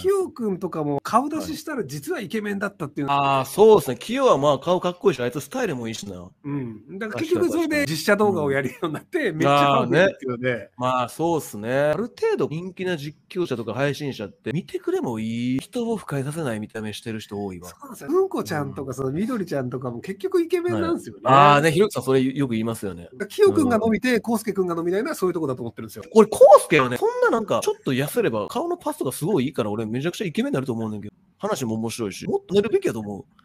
キヨ君とかも顔出ししたら実はイケメンだったっていう、ああ、そうですね。キヨはまあ顔かっこいいし、あいつスタイルもいいしな。うん。だから結局それで実写動画をやるようになって、めっちゃファるね、まあそうですね。ある程度人気な実況者とか配信者って見てくれもいい人を不快させない見た目してる人多いわ。そうですね。うんこちゃんとかそのみどりちゃんとかも結局イケメンなんですよね。はい、ああね、ひろきさんそれよく言いますよね。キヨ君が伸びて、コウスケ君が伸びないのはそういうとこだと思ってるんですよ。これコウスケはね、そんななんかちょっと痩せれば顔のパスとかすごいいいから俺めちゃくちゃイケメンになると思うんだけど、話も面白いし、もっと寝るべきやと思う。